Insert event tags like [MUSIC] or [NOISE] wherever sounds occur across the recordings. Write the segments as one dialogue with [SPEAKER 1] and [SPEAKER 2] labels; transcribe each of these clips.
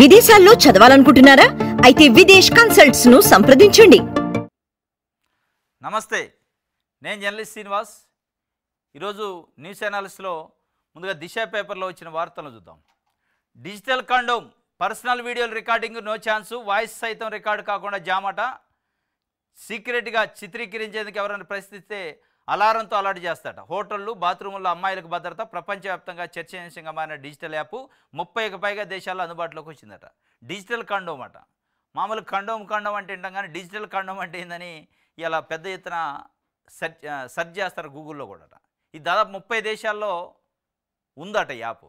[SPEAKER 1] విదేశాల్లో చదవాలనుకుంటున్నారా అయితే విదేశ్ కన్సల్ట్స్ ను సంప్రదించండి నమస్తే నేను జర్నలిస్ట్ శ్రీనివాస్ ఈరోజు న్యూస్ అనాలిస్ట్లో ముందుగా దిశ పేపర్లో వచ్చిన వార్తలను చూద్దాం డిజిటల్ కండోమ్ పర్సనల్ వీడియోలు రికార్డింగ్ నో ఛాన్సు వాయిస్ సైతం రికార్డు కాకుండా జామట సీక్రెట్గా చిత్రీకరించేందుకు ఎవరైనా ప్రశ్నిస్తే అలారంతో అలర్ట్ చేస్తాడు హోటళ్ళు బాత్రూముల్లో అమ్మాయిలకు భద్రత ప్రపంచవ్యాప్తంగా చర్చనీయాంశంగా మారిన డిజిటల్ యాప్ ముప్పైకి పైగా దేశాల్లో అందుబాటులోకి వచ్చిందట డిజిటల్ కండోమ్ అట మామూలు కండోమ్ కండోమ్ అంటే ఏంటం కానీ డిజిటల్ కండోమ్ అంటే ఏందని ఇలా పెద్ద ఎత్తున సెర్చ్ సెర్చ్ చేస్తారు గూగుల్లో కూడా ఇది దాదాపు ముప్పై దేశాల్లో ఉందట యాప్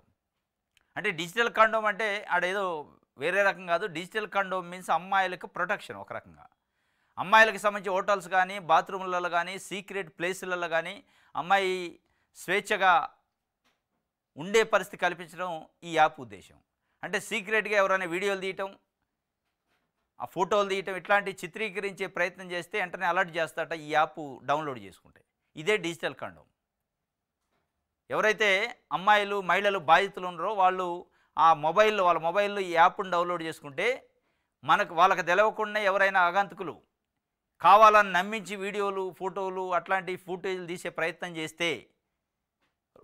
[SPEAKER 1] అంటే డిజిటల్ కండోమ్ అంటే ఆడేదో వేరే రకం కాదు డిజిటల్ కండోమ్ మీన్స్ అమ్మాయిలకు ప్రొటెక్షన్ ఒక రకంగా అమ్మాయిలకు సంబంధించి హోటల్స్ కానీ బాత్రూమ్లలో కానీ సీక్రెట్ ప్లేసులలో కానీ అమ్మాయి స్వేచ్ఛగా ఉండే పరిస్థితి కల్పించడం ఈ యాప్ ఉద్దేశం అంటే సీక్రెట్గా ఎవరైనా వీడియోలు తీయటం ఆ ఫోటోలు తీయటం ఇట్లాంటి చిత్రీకరించే ప్రయత్నం చేస్తే వెంటనే అలర్ట్ చేస్తాట ఈ యాప్ డౌన్లోడ్ చేసుకుంటే ఇదే డిజిటల్ ఖండం ఎవరైతే అమ్మాయిలు మహిళలు బాధితులు ఉన్నారో వాళ్ళు ఆ మొబైల్లో వాళ్ళ మొబైల్లో ఈ యాప్ను డౌన్లోడ్ చేసుకుంటే మనకు వాళ్ళకి తెలవకుండా ఎవరైనా ఆగంతుకులు కావాలని నమ్మించి వీడియోలు ఫోటోలు అట్లాంటి ఫుటేజ్లు తీసే ప్రయత్నం చేస్తే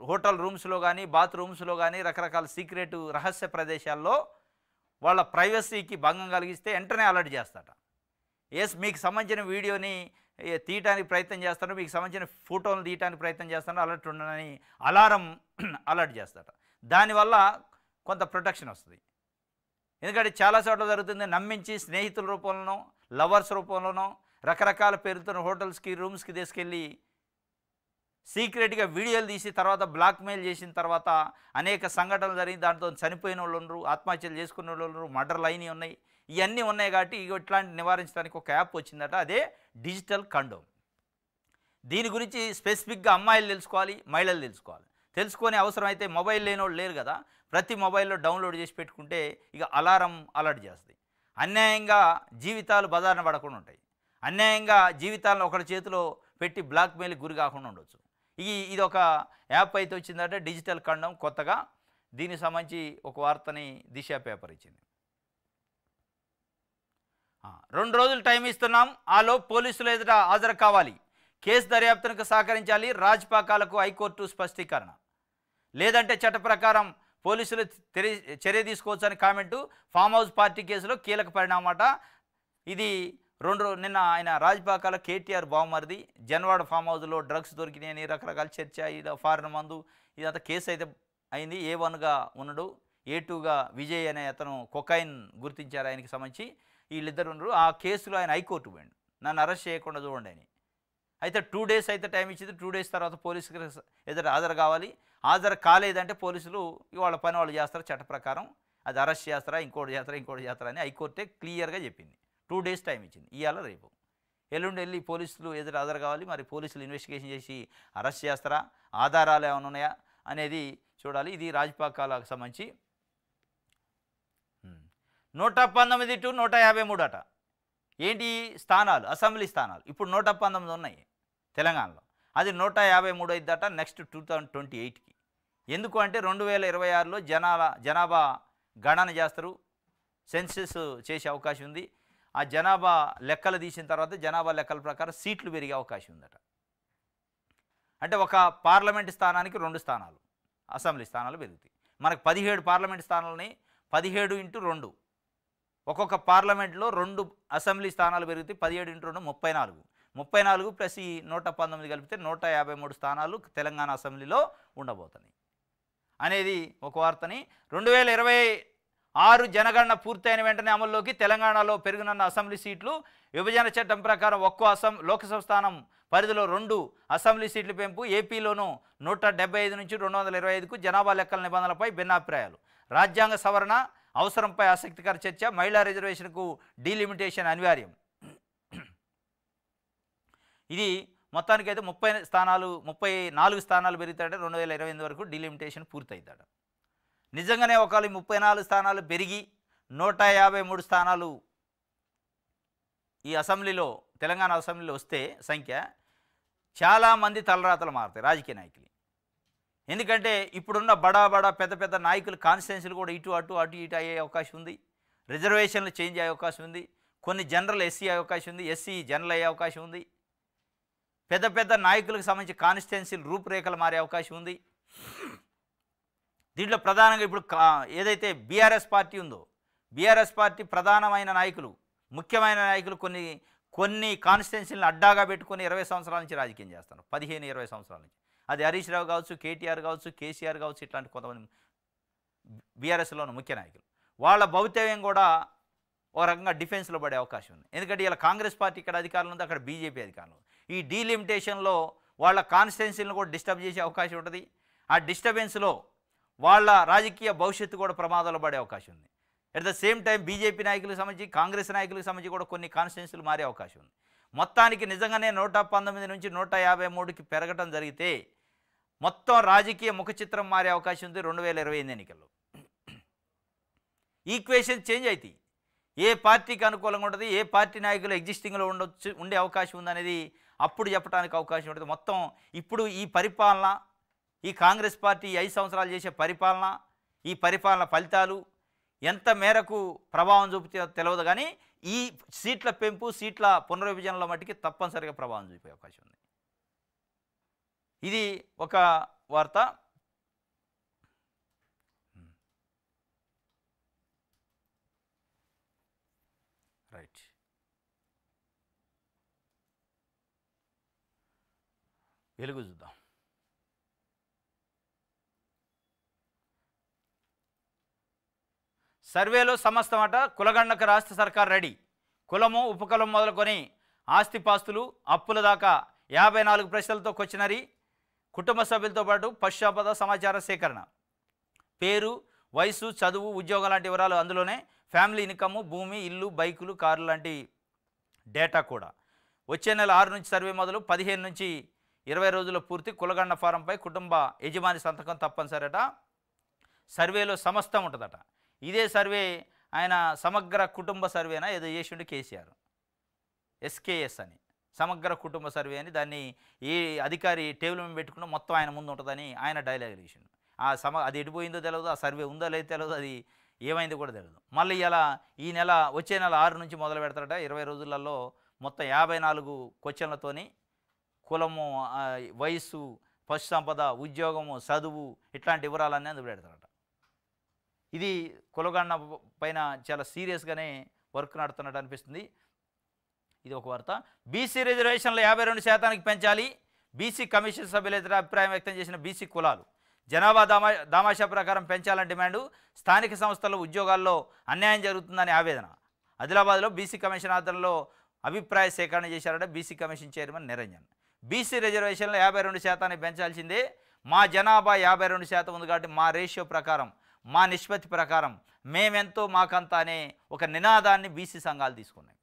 [SPEAKER 1] హోటల్ రూమ్స్లో కానీ బాత్రూమ్స్లో కానీ రకరకాల సీక్రెట్ రహస్య ప్రదేశాల్లో వాళ్ళ ప్రైవసీకి భంగం కలిగిస్తే వెంటనే అలర్ట్ చేస్తాట ఎస్ మీకు సంబంధించిన వీడియోని తీయటానికి ప్రయత్నం చేస్తాను మీకు సంబంధించిన ఫోటోలు తీయటానికి ప్రయత్నం చేస్తాను అలర్ట్ ఉండనని అలారం [CLEARS THROAT] అలర్ట్ చేస్తాట దానివల్ల కొంత ప్రొటెక్షన్ వస్తుంది ఎందుకంటే చాలా చోట్ల జరుగుతుంది నమ్మించి స్నేహితుల రూపంలోనో లవర్స్ రూపంలోనో రకరకాల పేరుతో హోటల్స్కి రూమ్స్కి తీసుకెళ్ళి సీక్రెట్గా వీడియోలు తీసి తర్వాత బ్లాక్మెయిల్ చేసిన తర్వాత అనేక సంఘటనలు జరిగి దాంతో చనిపోయిన వాళ్ళు ఉన్నారు ఆత్మహత్యలు చేసుకున్న వాళ్ళు ఉన్నారు మర్డర్లు అయినవి ఉన్నాయి ఇవన్నీ ఉన్నాయి కాబట్టి ఇట్లాంటి నివారించడానికి ఒక యాప్ వచ్చిందట అదే డిజిటల్ కండోమ్ దీని గురించి స్పెసిఫిక్గా అమ్మాయిలు తెలుసుకోవాలి మహిళలు తెలుసుకోవాలి తెలుసుకునే అవసరం అయితే మొబైల్ లేనోళ్ళు లేరు కదా ప్రతి మొబైల్లో డౌన్లోడ్ చేసి పెట్టుకుంటే ఇక అలారం అలర్ట్ చేస్తుంది అన్యాయంగా జీవితాలు బదారణ పడకుండా ఉంటాయి అన్యాయంగా జీవితాలను ఒకరి చేతిలో పెట్టి బ్లాక్మెయిల్కి గురి కాకుండా ఉండొచ్చు ఈ ఇది ఒక యాప్ అయితే వచ్చిందంటే డిజిటల్ ఖండం కొత్తగా దీనికి సంబంధించి ఒక వార్తని దిశ పేపర్ ఇచ్చింది రెండు రోజులు టైం ఇస్తున్నాం ఆలో పోలీసులు ఎదుట హాజరు కావాలి కేసు దర్యాప్తునకు సహకరించాలి రాజ్పాకాలకు హైకోర్టు స్పష్టీకరణ లేదంటే చట్ట ప్రకారం పోలీసులు చర్య తీసుకోవచ్చని కామెంటు ఫామ్ హౌస్ పార్టీ కేసులో కీలక పరిణామట ఇది రెండు నిన్న ఆయన రాజ్బాకాల కేటీఆర్ బావమరిది జన్వాడ ఫామ్ హౌస్లో డ్రగ్స్ దొరికినాయని రకరకాల చర్చ ఇది ఫారిన్ మందు ఇదంతా కేసు అయితే అయింది ఏ వన్గా ఉన్నాడు ఏ టూగా విజయ్ అనే అతను కొకాయిన్ గుర్తించారు ఆయనకి సంబంధించి వీళ్ళిద్దరు ఉన్నారు ఆ కేసులో ఆయన హైకోర్టు పోయిండు నన్ను అరెస్ట్ చేయకుండా చూడండి ఆయన అయితే టూ డేస్ అయితే టైం ఇచ్చింది టూ డేస్ తర్వాత పోలీసుకి ఎదురు హాజరు కావాలి హాజరు కాలేదంటే పోలీసులు వాళ్ళ పని వాళ్ళు చేస్తారు చట్ట ప్రకారం అది అరెస్ట్ చేస్తారా ఇంకోటి చేస్తారా ఇంకోటి చేస్తారా అని హైకోర్టే క్లియర్గా చెప్పింది టూ డేస్ టైం ఇచ్చింది ఇవాళ రేపు ఎల్లుండి వెళ్ళి పోలీసులు ఎదురు హాజరు కావాలి మరి పోలీసులు ఇన్వెస్టిగేషన్ చేసి అరెస్ట్ చేస్తారా ఆధారాలు ఏమైనా ఉన్నాయా అనేది చూడాలి ఇది రాజపాకాలకు సంబంధించి నూట పంతొమ్మిది టు నూట యాభై మూడు అట ఏంటి స్థానాలు అసెంబ్లీ స్థానాలు ఇప్పుడు నూట పంతొమ్మిది ఉన్నాయి తెలంగాణలో అది నూట యాభై మూడు అయిద్దట నెక్స్ట్ టూ థౌజండ్ ట్వంటీ ఎయిట్కి ఎందుకు అంటే రెండు వేల ఇరవై ఆరులో జనాల జనాభా గణన చేస్తారు సెన్సెస్ చేసే అవకాశం ఉంది ఆ జనాభా లెక్కలు తీసిన తర్వాత జనాభా లెక్కల ప్రకారం సీట్లు పెరిగే అవకాశం ఉందట అంటే ఒక పార్లమెంట్ స్థానానికి రెండు స్థానాలు అసెంబ్లీ స్థానాలు పెరుగుతాయి మనకు పదిహేడు పార్లమెంట్ స్థానాలని పదిహేడు ఇంటూ రెండు ఒక్కొక్క పార్లమెంట్లో రెండు అసెంబ్లీ స్థానాలు పెరుగుతాయి పదిహేడు ఇంటూ రెండు ముప్పై నాలుగు ముప్పై నాలుగు ప్లస్ ఈ నూట పంతొమ్మిది కలిపితే నూట యాభై మూడు స్థానాలు తెలంగాణ అసెంబ్లీలో ఉండబోతున్నాయి అనేది ఒక వార్తని రెండు వేల ఇరవై ఆరు జనగణన పూర్తయిన వెంటనే అమల్లోకి తెలంగాణలో పెరుగునన్న అసెంబ్లీ సీట్లు విభజన చట్టం ప్రకారం ఒక్కో అసెం లోక్సభ స్థానం పరిధిలో రెండు అసెంబ్లీ సీట్ల పెంపు ఏపీలోనూ నూట ఐదు నుంచి రెండు వందల ఇరవై ఐదుకు జనాభా లెక్కల నిబంధనలపై భిన్నాభిప్రాయాలు రాజ్యాంగ సవరణ అవసరంపై ఆసక్తికర చర్చ మహిళా రిజర్వేషన్కు డీలిమిటేషన్ అనివార్యం ఇది మొత్తానికైతే ముప్పై స్థానాలు ముప్పై నాలుగు స్థానాలు పెరుగుతాడు రెండు వేల ఇరవై ఎనిమిది వరకు డీలిమిటేషన్ పూర్తవుతాడు నిజంగానే ఒకవేళ ముప్పై నాలుగు స్థానాలు పెరిగి నూట యాభై మూడు స్థానాలు ఈ అసెంబ్లీలో తెలంగాణ అసెంబ్లీలో వస్తే సంఖ్య చాలామంది తలరాతలు మారుతాయి రాజకీయ నాయకులు ఎందుకంటే ఇప్పుడున్న బడా బడా పెద్ద పెద్ద నాయకులు కాన్స్టిట్యున్సీలు కూడా ఇటు అటు అటు ఇటు అయ్యే అవకాశం ఉంది రిజర్వేషన్లు చేంజ్ అయ్యే అవకాశం ఉంది కొన్ని జనరల్ ఎస్సీ అయ్యే అవకాశం ఉంది ఎస్సీ జనరల్ అయ్యే అవకాశం ఉంది పెద్ద పెద్ద నాయకులకు సంబంధించి కాన్స్టిట్యున్సీలు రూపురేఖలు మారే అవకాశం ఉంది దీంట్లో ప్రధానంగా ఇప్పుడు ఏదైతే బీఆర్ఎస్ పార్టీ ఉందో బీఆర్ఎస్ పార్టీ ప్రధానమైన నాయకులు ముఖ్యమైన నాయకులు కొన్ని కొన్ని కాన్స్టిట్యున్సీలను అడ్డాగా పెట్టుకొని ఇరవై సంవత్సరాల నుంచి రాజకీయం చేస్తారు పదిహేను ఇరవై సంవత్సరాల నుంచి అది హరీష్ రావు కావచ్చు కేటీఆర్ కావచ్చు కేసీఆర్ కావచ్చు ఇట్లాంటి కొంతమంది బీఆర్ఎస్లోని ముఖ్య నాయకులు వాళ్ళ భౌతవ్యం కూడా ఒక రకంగా డిఫెన్స్లో పడే అవకాశం ఉంది ఎందుకంటే ఇలా కాంగ్రెస్ పార్టీ ఇక్కడ అధికారంలో ఉంది అక్కడ బీజేపీ అధికారంలో ఈ డీలిమిటేషన్లో వాళ్ళ కాన్స్టిట్యున్సీలను కూడా డిస్టర్బ్ చేసే అవకాశం ఉంటుంది ఆ డిస్టర్బెన్స్లో వాళ్ళ రాజకీయ భవిష్యత్తు కూడా ప్రమాదాలు పడే అవకాశం ఉంది at the same time BJP నాయకులకు సంబంధించి కాంగ్రెస్ నాయకులకు సంబంధించి కూడా కొన్ని కాన్స్టిట్యున్సీలు మారే అవకాశం ఉంది మొత్తానికి నిజంగానే నూట పంతొమ్మిది నుంచి నూట యాభై మూడుకి పెరగటం జరిగితే మొత్తం రాజకీయ ముఖ చిత్రం మారే అవకాశం ఉంది రెండు వేల ఇరవై ఎనిమిది ఎన్నికల్లో ఈక్వేషన్ చేంజ్ అవుతాయి ఏ పార్టీకి అనుకూలంగా ఉంటుంది ఏ పార్టీ నాయకులు ఎగ్జిస్టింగ్లో ఉండొచ్చు ఉండే అవకాశం ఉందనేది అప్పుడు చెప్పడానికి అవకాశం ఉంటుంది మొత్తం ఇప్పుడు ఈ పరిపాలన ఈ కాంగ్రెస్ పార్టీ ఐదు సంవత్సరాలు చేసే పరిపాలన ఈ పరిపాలన ఫలితాలు ఎంత మేరకు ప్రభావం చూపితే తెలియదు కానీ ఈ సీట్ల పెంపు సీట్ల పునర్విభజనలో మట్టికి తప్పనిసరిగా ప్రభావం చూపే అవకాశం ఉంది ఇది ఒక వార్త రైట్ వెలుగు చూద్దాం సర్వేలో సమస్తం అట కులగండకు రాష్ట్ర సర్కార్ రెడీ కులము ఉపకులం మొదలుకొని ఆస్తిపాస్తులు అప్పుల దాకా యాభై నాలుగు ప్రశ్నలతో కొచ్చినరి కుటుంబ సభ్యులతో పాటు పశ్చాపద సమాచార సేకరణ పేరు వయసు చదువు ఉద్యోగం లాంటి వివరాలు అందులోనే ఫ్యామిలీ ఇన్కమ్ భూమి ఇల్లు బైకులు కార్లు లాంటి డేటా కూడా వచ్చే నెల ఆరు నుంచి సర్వే మొదలు పదిహేను నుంచి ఇరవై రోజుల పూర్తి కులగండ ఫారంపై కుటుంబ యజమాని సంతకం తప్పనిసరిట సర్వేలో సమస్తం ఉంటుందట ఇదే సర్వే ఆయన సమగ్ర కుటుంబ సర్వేనా ఏదో చేసిండు కేసీఆర్ ఎస్కేఎస్ అని సమగ్ర కుటుంబ సర్వే అని దాన్ని ఏ అధికారి టేబుల్ మీద పెట్టుకున్న మొత్తం ఆయన ముందు ఉంటుందని ఆయన డైలాగ్ వేసిండు ఆ సమ అది ఎడిపోయిందో తెలియదు ఆ సర్వే ఉందో లేదో తెలియదు అది ఏమైందో కూడా తెలియదు మళ్ళీ ఇలా ఈ నెల వచ్చే నెల ఆరు నుంచి మొదలు పెడతారట ఇరవై రోజులలో మొత్తం యాభై నాలుగు క్వశ్చన్లతోని కులము వయస్సు పశు సంపద ఉద్యోగము చదువు ఇట్లాంటి వివరాలన్నీ అందు పెడతారట ఇది కులగన్న పైన చాలా సీరియస్గానే వర్క్ నడుతున్నట్టు అనిపిస్తుంది ఇది ఒక వార్త బీసీ రిజర్వేషన్లు యాభై రెండు శాతానికి పెంచాలి బీసీ కమిషన్ సభ్యులైతే అభిప్రాయం వ్యక్తం చేసిన బీసీ కులాలు జనాభా దామా దామాషా ప్రకారం పెంచాలని డిమాండు స్థానిక సంస్థల ఉద్యోగాల్లో అన్యాయం జరుగుతుందని ఆవేదన ఆదిలాబాద్లో బీసీ కమిషన్ ఆధ్వర్యంలో అభిప్రాయ సేకరణ చేశారట BC commission chairman Niranjan BC రిజర్వేషన్లో యాభై రెండు శాతాన్ని పెంచాల్సిందే మా జనాభా యాభై రెండు శాతం ఉంది కాబట్టి మా రేషియో ప్రకారం మా నిష్పత్తి ప్రకారం మేమెంతో మాకంతా అనే ఒక నినాదాన్ని బీసీ సంఘాలు తీసుకున్నాయి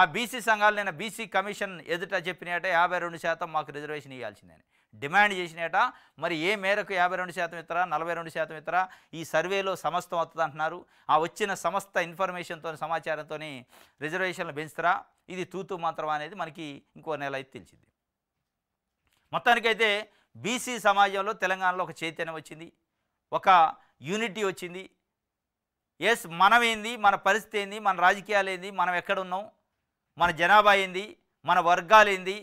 [SPEAKER 1] ఆ బీసీ సంఘాలు నేను బీసీ కమిషన్ ఎదుట చెప్పినట యాభై రెండు శాతం మాకు రిజర్వేషన్ ఇవ్వాల్సిందని డిమాండ్ చేసినట మరి ఏ మేరకు యాభై రెండు శాతం ఇస్తారా నలభై రెండు శాతం ఇస్తారా ఈ సర్వేలో సమస్తం వస్తుంది అంటున్నారు ఆ వచ్చిన సమస్త ఇన్ఫర్మేషన్తో సమాచారంతో రిజర్వేషన్లు పెంచుతారా ఇది తూతూ మాత్రం అనేది మనకి ఇంకో నెల అయితే తెలిసింది మొత్తానికైతే బీసీ సమాజంలో తెలంగాణలో ఒక చైతన్యం వచ్చింది ఒక యూనిటీ వచ్చింది ఎస్ మనమేంది మన పరిస్థితి ఏంది మన రాజకీయాలు ఏంది మనం ఎక్కడున్నాం మన జనాభా ఏంది మన వర్గాలేంది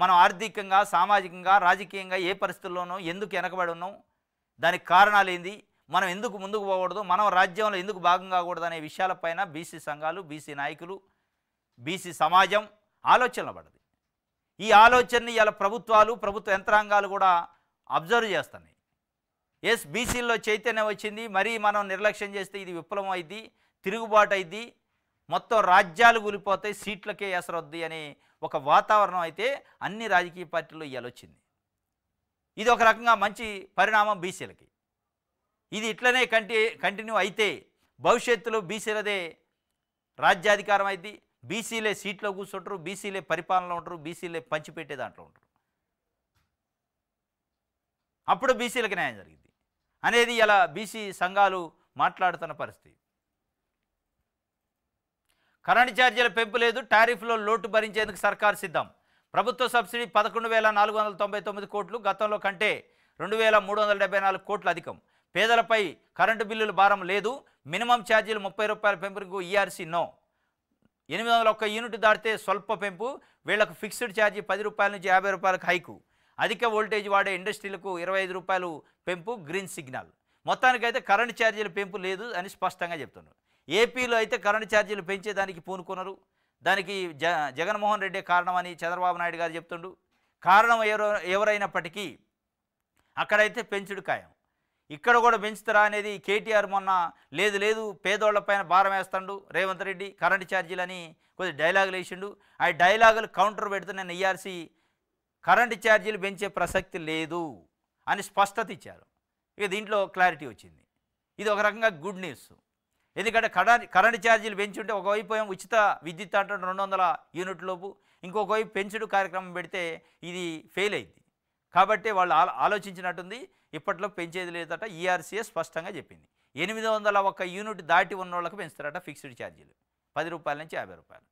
[SPEAKER 1] మనం ఆర్థికంగా సామాజికంగా రాజకీయంగా ఏ పరిస్థితుల్లోనో ఎందుకు వెనకబడి ఉన్నాం దానికి కారణాలు ఏంది మనం ఎందుకు ముందుకు పోకూడదు మనం రాజ్యంలో ఎందుకు భాగం కాకూడదు అనే విషయాలపైన బీసీ సంఘాలు బీసీ నాయకులు బీసీ సమాజం ఆలోచనలు పడదు ఈ ఆలోచనని ఇవాళ ప్రభుత్వాలు ప్రభుత్వ యంత్రాంగాలు కూడా అబ్జర్వ్ చేస్తున్నాయి ఎస్ బీసీల్లో చైతన్యం వచ్చింది మరీ మనం నిర్లక్ష్యం చేస్తే ఇది విప్లవం అయింది తిరుగుబాటు అయింది మొత్తం రాజ్యాలు కూలిపోతాయి సీట్లకే ఎసరొద్ది అనే ఒక వాతావరణం అయితే అన్ని రాజకీయ పార్టీలు ఇవ్వాలొచ్చింది ఇది ఒక రకంగా మంచి పరిణామం బీసీలకి ఇది ఇట్లనే కంటి కంటిన్యూ అయితే భవిష్యత్తులో బీసీలదే రాజ్యాధికారం అయింది బీసీలే సీట్లో కూర్చుంటారు బీసీలే పరిపాలనలో ఉంటారు బీసీలే పంచిపెట్టే దాంట్లో ఉంటారు అప్పుడు బీసీలకు న్యాయం జరిగింది అనేది ఇలా బీసీ సంఘాలు మాట్లాడుతున్న పరిస్థితి కరెంటు ఛార్జీల పెంపు లేదు టారిఫ్లో లోటు భరించేందుకు సర్కార్ సిద్ధం ప్రభుత్వ సబ్సిడీ పదకొండు వేల నాలుగు వందల తొంభై తొమ్మిది కోట్లు గతంలో కంటే రెండు వేల మూడు వందల డెబ్బై నాలుగు కోట్లు అధికం పేదలపై కరెంటు బిల్లుల భారం లేదు మినిమం ఛార్జీలు ముప్పై రూపాయల పెంపుకు ఈఆర్సీ నో ఎనిమిది వందల ఒక్క యూనిట్ దాటితే స్వల్ప పెంపు వీళ్లకు ఫిక్స్డ్ ఛార్జీ పది రూపాయల నుంచి యాభై రూపాయలకు హైకు అధిక వోల్టేజ్ వాడే ఇండస్ట్రీలకు ఇరవై ఐదు రూపాయలు పెంపు గ్రీన్ సిగ్నల్ మొత్తానికైతే కరెంటు ఛార్జీల పెంపు లేదు అని స్పష్టంగా చెప్తున్నారు ఏపీలో అయితే కరెంటు ఛార్జీలు పెంచేదానికి పూనుకున్నారు దానికి జ జగన్మోహన్ రెడ్డి కారణమని చంద్రబాబు నాయుడు గారు చెప్తుండు కారణం ఎవరో ఎవరైనప్పటికీ అక్కడైతే పెంచుడు ఖాయం ఇక్కడ కూడా పెంచుతారా అనేది కేటీఆర్ మొన్న లేదు లేదు పేదోళ్లపైన భారం వేస్తాడు రేవంత్ రెడ్డి కరెంటు ఛార్జీలని కొద్దిగా డైలాగులు వేసిండు ఆ డైలాగులు కౌంటర్ పెడుతున్న నేను కరెంట్ ఛార్జీలు పెంచే ప్రసక్తి లేదు అని స్పష్టత ఇచ్చారు ఇక దీంట్లో క్లారిటీ వచ్చింది ఇది ఒక రకంగా గుడ్ న్యూస్ ఎందుకంటే కరెంట్ ఛార్జీలు పెంచుంటే ఒకవైపు ఏం ఉచిత విద్యుత్ అంటే రెండు వందల యూనిట్లోపు ఇంకొక వైపు పెంచుడు కార్యక్రమం పెడితే ఇది ఫెయిల్ అయింది కాబట్టి వాళ్ళు ఆలోచించినట్టుంది ఇప్పట్లో పెంచేది లేదట ఈఆర్సీఏ e స్పష్టంగా చెప్పింది ఎనిమిది వందల ఒక యూనిట్ దాటి ఉన్న వాళ్ళకి పెంచుతారట ఫిక్స్డ్ ఛార్జీలు పది రూపాయల నుంచి యాభై రూపాయలు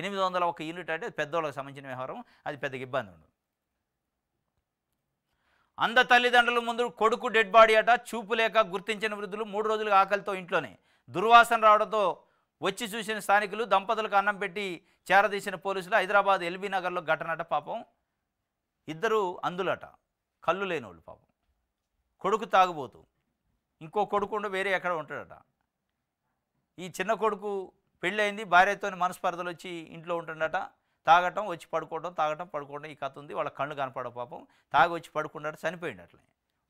[SPEAKER 1] ఎనిమిది వందల ఒక యూనిట్ అంటే వాళ్ళకి సంబంధించిన వ్యవహారం అది పెద్దగా ఇబ్బంది ఉండదు అంద తల్లిదండ్రుల ముందు కొడుకు డెడ్ బాడీ అట చూపు లేక గుర్తించిన వృద్ధులు మూడు రోజులుగా ఆకలితో ఇంట్లోనే దుర్వాసన రావడంతో వచ్చి చూసిన స్థానికులు దంపతులకు అన్నం పెట్టి చేరదీసిన పోలీసులు హైదరాబాద్ ఎల్బీ నగర్లో ఘటనట పాపం ఇద్దరు అందులట కళ్ళు లేని వాళ్ళు పాపం కొడుకు తాగుబోతూ ఇంకో కొడుకుండు వేరే ఎక్కడ ఉంటాడట ఈ చిన్న కొడుకు పెళ్ళయింది భార్యతో మనస్పర్ధలు వచ్చి ఇంట్లో ఉంటుండట తాగటం వచ్చి పడుకోవడం తాగటం పడుకోవడం ఈ కథ ఉంది వాళ్ళ కళ్ళు కనపడ పాపం తాగి వచ్చి పడుకున్నాడు చనిపోయిండు అట్లా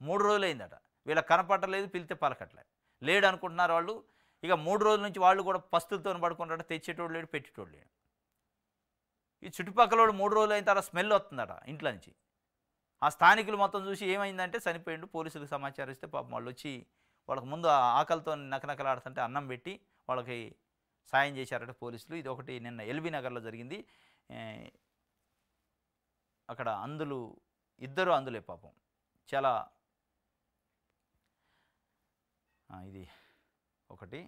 [SPEAKER 1] మూడు రోజులు అయిందట వీళ్ళ కనపడలేదు పిలితే పలకట్లే లేడు అనుకుంటున్నారు వాళ్ళు ఇక మూడు రోజుల నుంచి వాళ్ళు కూడా పస్తులతో పడుకుంటాడు తెచ్చేటోడు లేడు పెట్టేటోడు లేడు ఈ చుట్టుపక్కల వాళ్ళు మూడు రోజులు అయిన తర్వాత స్మెల్ వస్తుందట ఇంట్లో నుంచి ఆ స్థానికులు మొత్తం చూసి ఏమైందంటే చనిపోయిండు పోలీసులకు సమాచారం ఇస్తే పాపం వాళ్ళు వచ్చి వాళ్ళకి ముందు ఆకలితో నకనకలాడుతుంటే అన్నం పెట్టి వాళ్ళకి సాయం చేశారట పోలీసులు ఇది ఒకటి నిన్న ఎల్బీ నగర్లో జరిగింది అక్కడ అందులు ఇద్దరు అందులే పాపం చాలా ఇది ఒకటి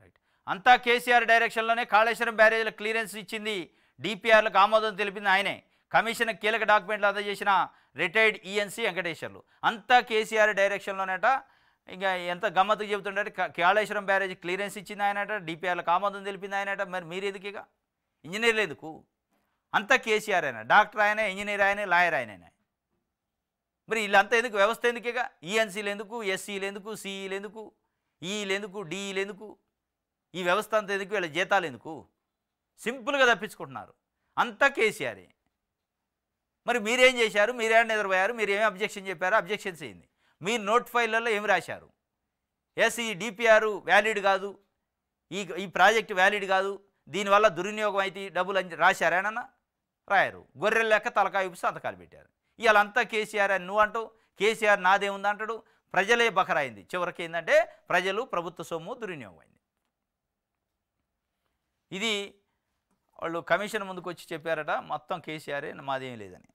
[SPEAKER 1] రైట్ అంతా కేసీఆర్ డైరెక్షన్లోనే కాళేశ్వరం బ్యారేజ్ల క్లియరెన్స్ ఇచ్చింది డిపిఆర్లకు ఆమోదం తెలిపింది ఆయనే కమిషన్ కీలక డాక్యుమెంట్లు అందజేసిన రిటైర్డ్ ఈఎన్సీ వెంకటేశ్వర్లు అంతా కేసీఆర్ డైరెక్షన్లోనేట ఇంకా ఎంత గమ్మత్తు చెబుతుంటే కాళేశ్వరం బ్యారేజ్ క్లియరెన్స్ ఇచ్చింది ఆయనట డిపిఆర్లకు ఆమోదం తెలిపింది ఆయనట మరి మీరు ఎందుకు ఇక ఇంజనీర్లు ఎందుకు అంత కేసీఆర్ అయినా డాక్టర్ ఆయన ఇంజనీర్ ఆయన లాయర్ ఆయన మరి వీళ్ళంతా ఎందుకు వ్యవస్థ ఎందుకు ఇక ఈఎన్సీలు ఎందుకు ఎస్సీలు ఎందుకు సిఈలు ఎందుకు ఈలు ఎందుకు డిఈలు ఎందుకు ఈ వ్యవస్థ అంతా ఎందుకు వీళ్ళ జీతాలు ఎందుకు సింపుల్గా తప్పించుకుంటున్నారు అంత కేసీఆర్ మరి మీరేం చేశారు మీరేం నిద్రపోయారు ఏమి అబ్జెక్షన్ చెప్పారు అబ్జెక్షన్స్ అయింది మీ నోట్ ఫైల్లలో ఏమి రాశారు ఎస్ ఈ డిపిఆర్ వ్యాలిడ్ కాదు ఈ ఈ ప్రాజెక్ట్ వ్యాలిడ్ కాదు దీనివల్ల దుర్వినియోగం అయితే డబ్బులు అని రాశారేనన్న రాయరు గొర్రెల లెక్క తలకాయ సంతకాలు పెట్టారు ఇవాళంతా కేసీఆర్ అని నువ్వు అంటూ కేసీఆర్ నాదేముంది అంటాడు ప్రజలే బకరాయింది చివరికి ఏంటంటే ప్రజలు ప్రభుత్వ సొమ్ము దుర్వినియోగం అయింది ఇది వాళ్ళు కమిషన్ ముందుకు వచ్చి చెప్పారట మొత్తం కేసీఆర్ మాదేం లేదని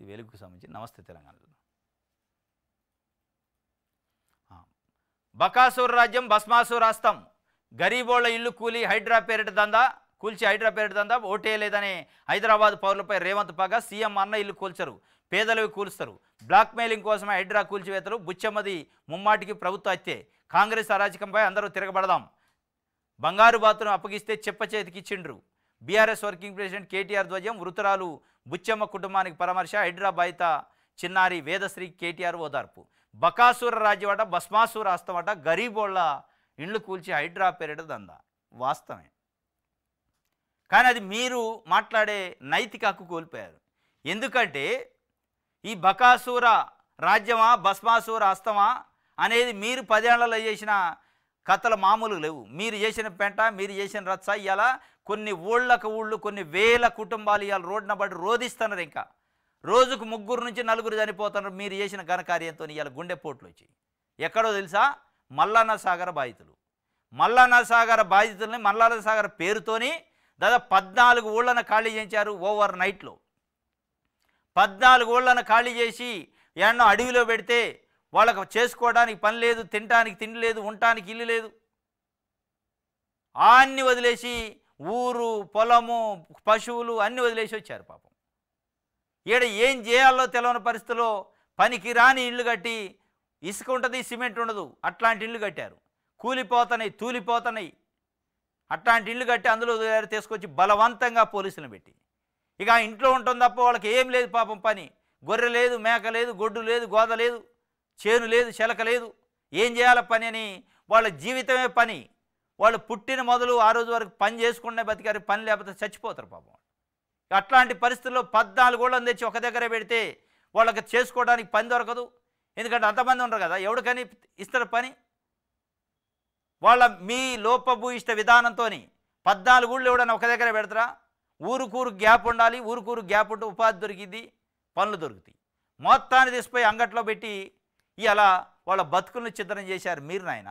[SPEAKER 1] ఈ వెలుగుకు సంబంధించి నమస్తే తెలంగాణలో బకాసూర్ రాజ్యం భస్మాసూర్ రాస్తాం గరీబోళ్ల ఇల్లు కూలి హైడ్రా పేరిట దందా కూల్చి హైడ్రా పేరిట దందా ఓటే లేదనే హైదరాబాద్ పౌరులపై రేవంత్ పగ సీఎం అన్న ఇల్లు కూల్చరు పేదలవి కూలుస్తారు బ్లాక్ మెయిలింగ్ కోసమే హైడ్రా కూల్చివేతలు బుచ్చమ్మది ముమ్మాటికి ప్రభుత్వ హత్యే కాంగ్రెస్ అరాచకంపై అందరూ తిరగబడదాం బంగారు బాతును అప్పగిస్తే చెప్ప చేతికిచ్చిండ్రు బీఆర్ఎస్ వర్కింగ్ ప్రెసిడెంట్ కేటీఆర్ ధ్వజం వృతురాలు బుచ్చమ్మ కుటుంబానికి పరామర్శ హైడ్రాబాయిత చిన్నారి వేదశ్రీ కేటీఆర్ ఓదార్పు బకాసుర రాజ్యమట భస్మాసుర హస్తమట గరీబోళ్ళ ఇండ్లు కూల్చి హైడ్రా పేరిట దందా వాస్తవమే కానీ అది మీరు మాట్లాడే నైతిక హక్కు కోల్పోయారు ఎందుకంటే ఈ బకాసుర రాజ్యమా భస్మాసుర అస్తమా అనేది మీరు పదేళ్లలో చేసిన కథలు మామూలు లేవు మీరు చేసిన పెంట మీరు చేసిన రచ్చ ఇవాళ కొన్ని ఊళ్ళకు ఊళ్ళు కొన్ని వేల కుటుంబాలు ఇవాళ రోడ్డున పడి రోధిస్తున్నారు ఇంకా రోజుకు ముగ్గురు నుంచి నలుగురు చనిపోతున్నారు మీరు చేసిన ఘనకార్యంతో ఇవాళ గుండెపోట్లు వచ్చి ఎక్కడో తెలుసా మల్లన్న సాగర బాధితులు మల్లన్న సాగర బాధితుల్ని మల్లాన సాగర్ పేరుతోని దాదాపు పద్నాలుగు ఊళ్ళను ఖాళీ చేయించారు ఓవర్ నైట్లో పద్నాలుగు ఊళ్ళను ఖాళీ చేసి ఎన్నో అడవిలో పెడితే వాళ్ళకు చేసుకోవడానికి పని లేదు తినడానికి తిండి లేదు ఉండటానికి ఇల్లు లేదు అన్ని వదిలేసి ఊరు పొలము పశువులు అన్ని వదిలేసి వచ్చారు పాపం ఈడ ఏం చేయాలో తెలవని పరిస్థితిలో పనికి రాని ఇళ్ళు కట్టి ఇసుక ఉంటుంది సిమెంట్ ఉండదు అట్లాంటి ఇళ్ళు కట్టారు కూలిపోతున్నాయి తూలిపోతున్నాయి అట్లాంటి ఇళ్ళు కట్టి అందులో తీసుకొచ్చి బలవంతంగా పోలీసులను పెట్టి ఇక ఇంట్లో ఉంటుంది తప్ప వాళ్ళకి ఏం లేదు పాపం పని గొర్రె లేదు మేక లేదు గొడ్డు లేదు గోద లేదు చేను లేదు చెలక లేదు ఏం చేయాల పని అని వాళ్ళ జీవితమే పని వాళ్ళు పుట్టిన మొదలు ఆ రోజు వరకు పని చేసుకునే బతికారు పని లేకపోతే చచ్చిపోతారు పాపం అట్లాంటి పరిస్థితుల్లో పద్నాలుగు గోళ్ళని తెచ్చి ఒక దగ్గర పెడితే వాళ్ళకి చేసుకోవడానికి పని దొరకదు ఎందుకంటే అంతమంది ఉండరు కదా ఎవడికని ఇస్తారు పని వాళ్ళ మీ లోపభూయిష్ట విధానంతో పద్నాలుగు ఊళ్ళు ఎవడన్నా ఒక దగ్గర పెడతారా ఊరుకూరు గ్యాప్ ఉండాలి ఊరుకూరు గ్యాప్ ఉంటే ఉపాధి దొరికింది పనులు దొరుకుతాయి మొత్తాన్ని తీసిపోయి అంగట్లో పెట్టి ఇలా వాళ్ళ బతుకులను చిత్రం చేశారు మీరు నాయన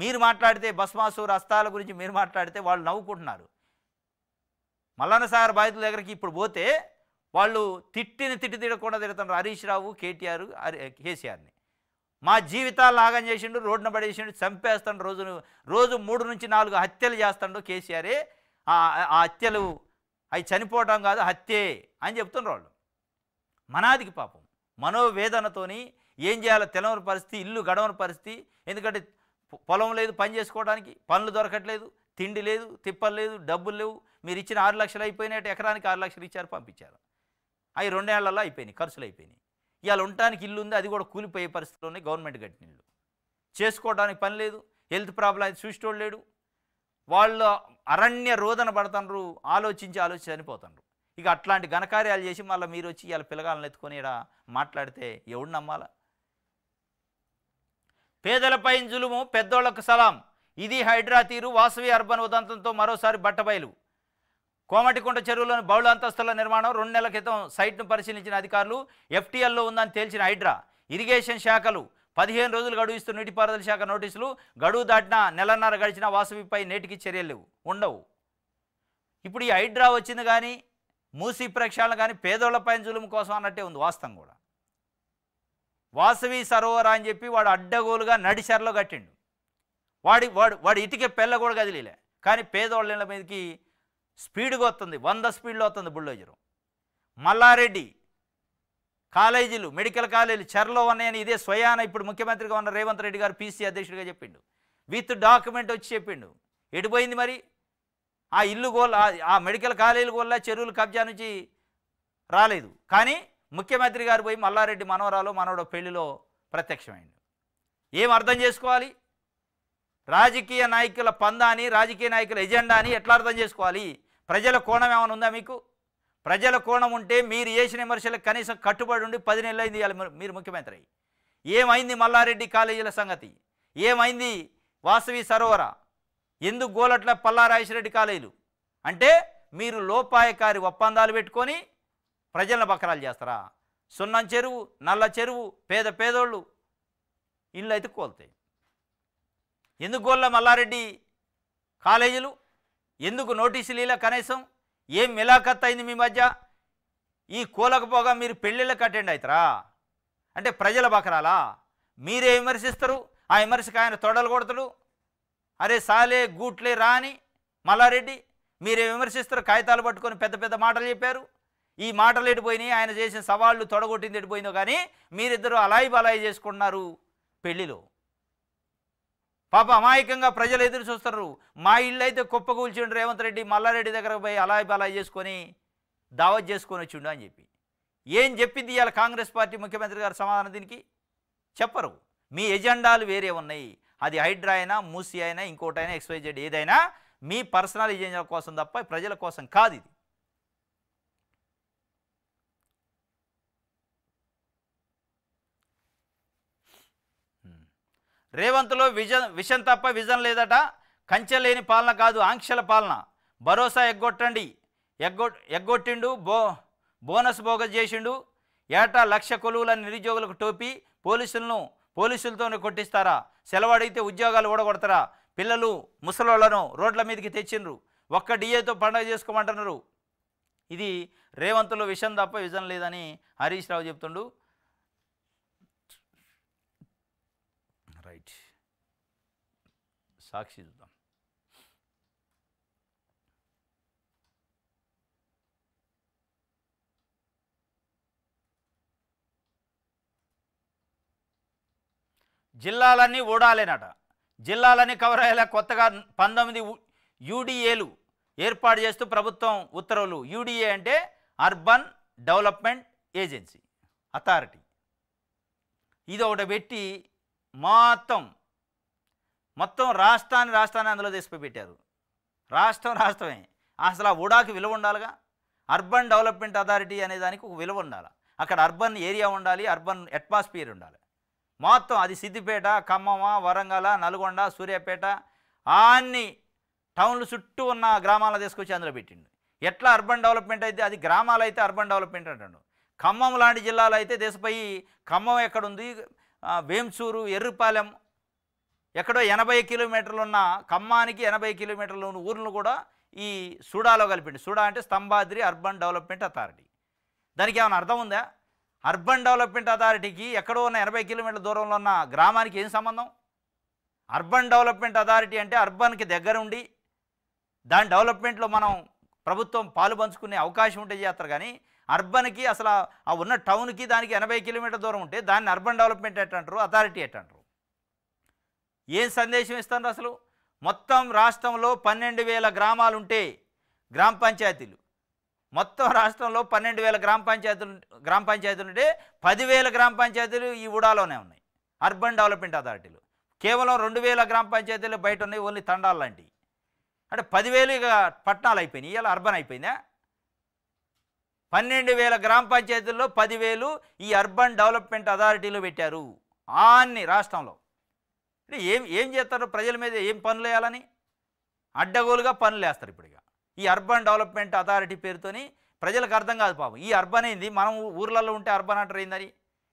[SPEAKER 1] మీరు మాట్లాడితే భస్మాసూర్ అస్తాల గురించి మీరు మాట్లాడితే వాళ్ళు నవ్వుకుంటున్నారు మల్లన్న సాగర్ బాధితుల దగ్గరికి ఇప్పుడు పోతే వాళ్ళు తిట్టిని తిట్టి తిడకుండా తిడుతున్నారు హరీష్ రావు కేటీఆర్ కేసీఆర్ని మా జీవితాలు లాగం చేసిండు రోడ్డున పడేసిండు చంపేస్తాడు రోజు రోజు మూడు నుంచి నాలుగు హత్యలు చేస్తాడు కేసీఆరే ఆ హత్యలు అవి చనిపోవడం కాదు హత్యే అని చెప్తున్నారు వాళ్ళు మనాదికి పాపం మనోవేదనతోని ఏం చేయాలో తెలవని పరిస్థితి ఇల్లు గడవని పరిస్థితి ఎందుకంటే పొలం లేదు పని చేసుకోవడానికి పనులు దొరకట్లేదు తిండి లేదు తిప్పలు లేదు డబ్బులు లేవు మీరు ఇచ్చిన ఆరు లక్షలు అయిపోయినట్టు ఎకరానికి ఆరు లక్షలు ఇచ్చారు పంపించారు అవి రెండేళ్లలో అయిపోయినాయి ఖర్చులు అయిపోయినాయి ఇవాళ ఉండటానికి ఇల్లు ఉంది అది కూడా కూలిపోయే పరిస్థితిలోనే గవర్నమెంట్ కట్టిన ఇల్లు చేసుకోవడానికి పని లేదు హెల్త్ ప్రాబ్లం అయితే చూసేటోడు లేడు వాళ్ళు అరణ్య రోదన పడుతున్నారు ఆలోచించి ఆలోచించి చనిపోతున్నారు ఇక అట్లాంటి ఘనకార్యాలు చేసి మళ్ళీ మీరు వచ్చి ఇలా పిల్లగాలను ఎత్తుకొని ఇక్కడ మాట్లాడితే ఎవడు నమ్మాలా పేదలపై జులుము పెద్దోళ్లకు సలాం ఇది హైడ్రా తీరు వాసవి అర్బన్ ఉదంతంతో మరోసారి బట్టబయలు కోమటికుంట చెరువులోని బౌళ అంతస్తుల నిర్మాణం రెండు నెలల క్రితం సైట్ను పరిశీలించిన అధికారులు ఎఫ్టీఎల్లో ఉందని తేల్చిన హైడ్రా ఇరిగేషన్ శాఖలు పదిహేను రోజులు ఇస్తూ నీటిపారుదల శాఖ నోటీసులు గడువు దాటినా నెలన్నర గడిచిన వాసవిపై నేటికి చర్యలు ఉండవు ఇప్పుడు ఈ హైడ్రా వచ్చింది కానీ మూసి ప్రక్షాళన కానీ పేదోళ్ల పైన జులుము కోసం అన్నట్టే ఉంది వాస్తవం కూడా వాసవి సరోవర అని చెప్పి వాడు అడ్డగోలుగా నడిచర్లో కట్టిండు వాడి వాడు వాడి ఇటుకే పెళ్ళ కూడా కదిలీలే కానీ పేదోళ్ళ మీదకి స్పీడ్గా వస్తుంది వంద స్పీడ్లో వస్తుంది బుల్డోజరు మల్లారెడ్డి కాలేజీలు మెడికల్ కాలేజీలు చెరలో ఉన్నాయని ఇదే స్వయాన ఇప్పుడు ముఖ్యమంత్రిగా ఉన్న రేవంత్ రెడ్డి గారు పీసీ అధ్యక్షుడిగా చెప్పిండు విత్ డాక్యుమెంట్ వచ్చి చెప్పిండు ఎడిపోయింది మరి ఆ ఇల్లు గోల్ ఆ మెడికల్ కాలేజీల గోల్లా చెరువులు కబ్జా నుంచి రాలేదు కానీ ముఖ్యమంత్రి గారు పోయి మల్లారెడ్డి మనవరాలు మనవడ పెళ్లిలో ప్రత్యక్షమైంది ఏం అర్థం చేసుకోవాలి రాజకీయ నాయకుల పందాని రాజకీయ నాయకుల ఎజెండా అని ఎట్లా అర్థం చేసుకోవాలి ప్రజల కోణం ఏమైనా ఉందా మీకు ప్రజల కోణం ఉంటే మీరు చేసిన విమర్శలకు కనీసం కట్టుబడి ఉండి పది నెలలు అయింది మీరు ముఖ్యమంత్రి ఏమైంది మల్లారెడ్డి కాలేజీల సంగతి ఏమైంది వాసవి సరోవర ఎందుకు గోలట్ల పల్లారాయశ్వరెడ్డి కాలేజీలు అంటే మీరు లోపాయకారి ఒప్పందాలు పెట్టుకొని ప్రజలను బకరాలు చేస్తారా సున్నం చెరువు నల్ల చెరువు పేద పేదోళ్ళు ఇళ్ళు అయితే కోల్తాయి ఎందుకు గోళ్ళ మల్లారెడ్డి కాలేజీలు ఎందుకు నోటీసులు ఇలా కనీసం ఏం మిలాఖత్ అయింది మీ మధ్య ఈ కూలకపోగా మీరు పెళ్ళిళ్ళకి అటెండ్ అవుతారా అంటే ప్రజల బకరాలా మీరే విమర్శిస్తారు ఆ విమర్శకు ఆయన తొడలు కొడతాడు అరే సాలే గూట్లే రాని మల్లారెడ్డి మీరే విమర్శిస్తారు కాగితాలు పట్టుకొని పెద్ద పెద్ద మాటలు చెప్పారు ఈ మాటలు ఎడిపోయినాయి ఆయన చేసిన సవాళ్ళు తొడగొట్టింది ఎడిపోయిందో కానీ మీరిద్దరూ అలాయి బలాయి చేసుకుంటున్నారు పెళ్లిలో పాప అమాయకంగా ప్రజలు ఎదురు చూస్తారు మా ఇల్లు అయితే కుప్పకూల్చిండు రేవంత్ రెడ్డి మల్లారెడ్డి దగ్గరకు పోయి అలాయి బలాయి చేసుకొని దావత్ చేసుకొని వచ్చిండు అని చెప్పి ఏం చెప్పింది ఇవాళ కాంగ్రెస్ పార్టీ ముఖ్యమంత్రి గారు సమాధానం దీనికి చెప్పరు మీ ఎజెండాలు వేరే ఉన్నాయి అది హైడ్రా అయినా మూసి అయినా ఇంకోటైనా ఎక్స్వైజెడ్ ఏదైనా మీ పర్సనల్ ఎజెండా కోసం తప్ప ప్రజల కోసం కాదు ఇది రేవంత్లో విజన్ విషం తప్ప విజన్ లేదట కంచె లేని పాలన కాదు ఆంక్షల పాలన భరోసా ఎగ్గొట్టండి ఎగ్గొ ఎగ్గొట్టిండు బో బోనస్ బోగ చేసిండు ఏటా లక్ష కొలువుల నిరుద్యోగులకు టోపి పోలీసులను పోలీసులతోనే కొట్టిస్తారా సెలవు అడిగితే ఉద్యోగాలు ఓడగొడతారా పిల్లలు ముసలోళ్లను రోడ్ల మీదకి తెచ్చిండ్రు ఒక్క డిఏతో పండగ చేసుకోమంటున్నారు ఇది రేవంతులో విషం తప్ప విజన్ లేదని హరీష్ రావు చెప్తుండు సాక్షి చూద్దాం జిల్లాలన్నీ ఓడాలేనట జిల్లాలన్నీ కవర్ అయ్యేలా కొత్తగా పంతొమ్మిది యూడిఏలు ఏర్పాటు చేస్తూ ప్రభుత్వం ఉత్తర్వులు యూడిఏ అంటే అర్బన్ డెవలప్మెంట్ ఏజెన్సీ అథారిటీ ఇది ఒకటి పెట్టి మొత్తం మొత్తం రాష్ట్రాన్ని రాష్ట్రాన్ని అందులో పెట్టారు రాష్ట్రం రాష్ట్రమే అసలు ఆ ఉడాకి విలువ ఉండాలిగా అర్బన్ డెవలప్మెంట్ అథారిటీ అనే దానికి ఒక విలువ ఉండాలి అక్కడ అర్బన్ ఏరియా ఉండాలి అర్బన్ అట్మాస్ఫియర్ ఉండాలి మొత్తం అది సిద్దిపేట ఖమ్మమ వరంగల్ నల్గొండ సూర్యాపేట అన్ని టౌన్లు చుట్టూ ఉన్న గ్రామాలను తీసుకొచ్చి అందులో పెట్టిండు ఎట్లా అర్బన్ డెవలప్మెంట్ అయితే అది గ్రామాలు అయితే అర్బన్ డెవలప్మెంట్ అంటాడు ఖమ్మం లాంటి జిల్లాలు అయితే దేశపై ఖమ్మం ఎక్కడుంది వేంచూరు ఎర్రపాలెం ఎక్కడో ఎనభై కిలోమీటర్లు ఉన్న ఖమ్మానికి ఎనభై కిలోమీటర్లు ఉన్న ఊర్లు కూడా ఈ సూడాలో కలిపింది సూడా అంటే స్తంభాద్రి అర్బన్ డెవలప్మెంట్ అథారిటీ దానికి ఏమైనా అర్థం ఉందా అర్బన్ డెవలప్మెంట్ అథారిటీకి ఎక్కడో ఉన్న ఎనభై కిలోమీటర్ల దూరంలో ఉన్న గ్రామానికి ఏం సంబంధం అర్బన్ డెవలప్మెంట్ అథారిటీ అంటే అర్బన్కి దగ్గరుండి దాని డెవలప్మెంట్లో మనం ప్రభుత్వం పాలు పంచుకునే అవకాశం ఉంటే చేస్తారు కానీ అర్బన్కి అసలు ఆ ఉన్న టౌన్కి దానికి ఎనభై కిలోమీటర్ దూరం ఉంటే దాన్ని అర్బన్ డెవలప్మెంట్ ఎట్ అంటారు అథారిటీ ఎట్ అంటారు ఏం సందేశం ఇస్తాను అసలు మొత్తం రాష్ట్రంలో పన్నెండు వేల గ్రామాలుంటే గ్రామ పంచాయతీలు మొత్తం రాష్ట్రంలో పన్నెండు వేల గ్రామ పంచాయతీలు గ్రామ పంచాయతీలు ఉంటే పదివేల గ్రామ పంచాయతీలు ఈ ఉడాలోనే ఉన్నాయి అర్బన్ డెవలప్మెంట్ అథారిటీలు కేవలం రెండు వేల గ్రామ పంచాయతీలు బయట ఉన్నాయి ఓన్లీ తండాలు లాంటివి అంటే పదివేలు ఇక పట్టణాలు అయిపోయినాయి ఇలా అర్బన్ అయిపోయిందా పన్నెండు వేల గ్రామ పంచాయతీల్లో పదివేలు ఈ అర్బన్ డెవలప్మెంట్ అథారిటీలో పెట్టారు అన్ని రాష్ట్రంలో అంటే ఏం ఏం చేస్తారు ప్రజల మీద ఏం పనులు వేయాలని అడ్డగోలుగా పనులు వేస్తారు ఇప్పుడు ఈ అర్బన్ డెవలప్మెంట్ అథారిటీ పేరుతోని ప్రజలకు అర్థం కాదు పాపం ఈ అర్బన్ అయింది మనం ఊర్లలో ఉంటే అర్బన్ అంటర్ అయిందని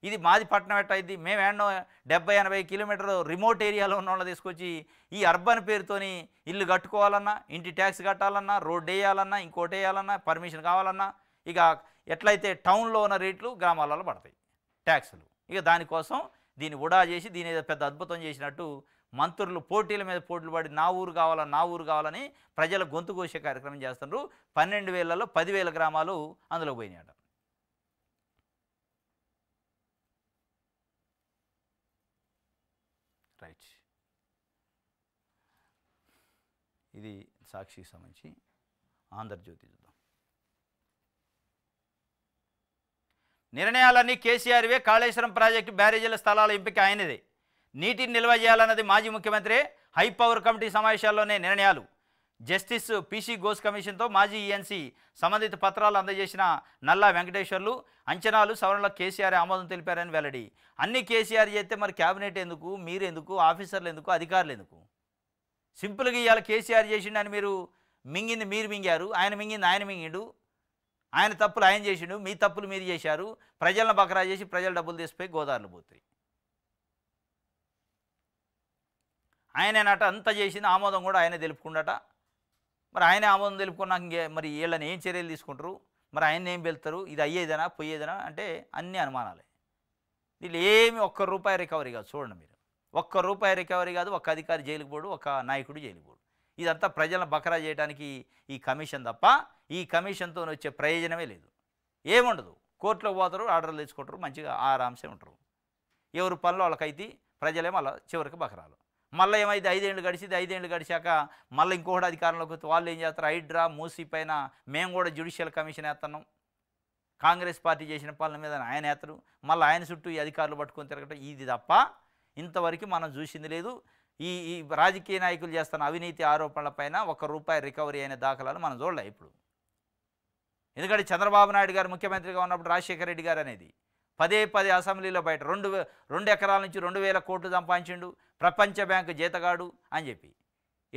[SPEAKER 1] ఇది మాది పట్టణం ఎట్ట అయింది మేము ఏడో డెబ్బై ఎనభై కిలోమీటర్ రిమోట్ ఏరియాలో ఉన్న వాళ్ళు తీసుకొచ్చి ఈ అర్బన్ పేరుతోని ఇల్లు కట్టుకోవాలన్నా ఇంటి ట్యాక్స్ కట్టాలన్నా రోడ్డు వేయాలన్నా ఇంకోటి వేయాలన్నా పర్మిషన్ కావాలన్నా ఇక ఎట్లయితే టౌన్లో ఉన్న రేట్లు గ్రామాలలో పడతాయి ట్యాక్సులు ఇక దానికోసం దీన్ని ఉడా చేసి దీని పెద్ద అద్భుతం చేసినట్టు మంత్రులు పోటీల మీద పోటీలు పడి నా ఊరు కావాలని నా ఊరు కావాలని ప్రజల గొంతు కోసే కార్యక్రమం చేస్తున్నారు పన్నెండు వేలలో పదివేల గ్రామాలు అందులో పోయినాయట రైట్ ఇది సాక్షికి సంబంధించి ఆంధ్రజ్యోతి నిర్ణయాలన్నీ కేసీఆర్వే కాళేశ్వరం ప్రాజెక్టు బ్యారేజీల స్థలాల ఎంపిక ఆయనదే నీటిని నిల్వ చేయాలన్నది మాజీ ముఖ్యమంత్రి హై పవర్ కమిటీ సమావేశాల్లోనే నిర్ణయాలు జస్టిస్ పీసీ ఘోష్ కమిషన్తో మాజీ ఈఎన్సీ సంబంధిత పత్రాలు అందజేసిన నల్లా వెంకటేశ్వర్లు అంచనాలు సవరణలో కేసీఆర్ ఆమోదం తెలిపారని వెల్లడి అన్ని కేసీఆర్ చేస్తే మరి క్యాబినెట్ ఎందుకు మీరెందుకు ఆఫీసర్లు ఎందుకు అధికారులు ఎందుకు సింపుల్గా ఇవాళ కేసీఆర్ చేసిండని మీరు మింగింది మీరు మింగారు ఆయన మింగింది ఆయన మింగిండు ఆయన తప్పులు ఆయన చేసిండు మీ తప్పులు మీరు చేశారు ప్రజలను బకరా చేసి ప్రజల డబ్బులు తీసిపోయి గోదావరిలో ఆయన ఆయనేనట అంత చేసింది ఆమోదం కూడా ఆయనే తెలుపుకుండట మరి ఆయనే ఆమోదం తెలుపుకున్నాక ఇంకే మరి వీళ్ళని ఏం చర్యలు తీసుకుంటారు మరి ఆయన ఏం వెళ్తారు ఇది అయ్యేదనా పోయేదనా అంటే అన్ని అనుమానాలే వీళ్ళు ఏమి ఒక్క రూపాయి రికవరీ కాదు చూడండి మీరు ఒక్క రూపాయి రికవరీ కాదు ఒక అధికారి జైలుకు పోడు ఒక నాయకుడు జైలుకు పోడు ఇదంతా ప్రజలను బకరా చేయడానికి ఈ కమిషన్ తప్ప ఈ కమిషన్తో వచ్చే ప్రయోజనమే లేదు ఏముండదు కోర్టులో పోతారు ఆర్డర్లు తెచ్చుకుంటారు మంచిగా ఆరాంసే ఉంటారు ఎవరు పనులు వాళ్ళకైతే ప్రజలేమో అలా చివరికి బకరాలు మళ్ళీ ఏమైతే ఐదేళ్ళు గడిచింది ఐదేళ్ళు గడిచాక మళ్ళీ ఇంకొకటి అధికారంలోకి వాళ్ళు ఏం చేస్తారు హైడ్రా మూసీ పైన మేము కూడా జ్యుడిషియల్ కమిషన్ వేస్తున్నాం కాంగ్రెస్ పార్టీ చేసిన పనుల మీద ఆయన వేస్తారు మళ్ళీ ఆయన చుట్టూ ఈ అధికారులు పట్టుకొని తిరగటం ఇది తప్ప ఇంతవరకు మనం చూసింది లేదు ఈ ఈ రాజకీయ నాయకులు చేస్తున్న అవినీతి ఆరోపణలపైన ఒక్క రూపాయి రికవరీ అయిన దాఖలాలు మనం చూడలే ఇప్పుడు ఎందుకంటే చంద్రబాబు నాయుడు గారు ముఖ్యమంత్రిగా ఉన్నప్పుడు రాజశేఖర రెడ్డి గారు అనేది పదే పదే అసెంబ్లీలో బయట రెండు రెండు ఎకరాల నుంచి రెండు వేల కోట్లు సంపాదించిండు ప్రపంచ బ్యాంకు జీతగాడు అని చెప్పి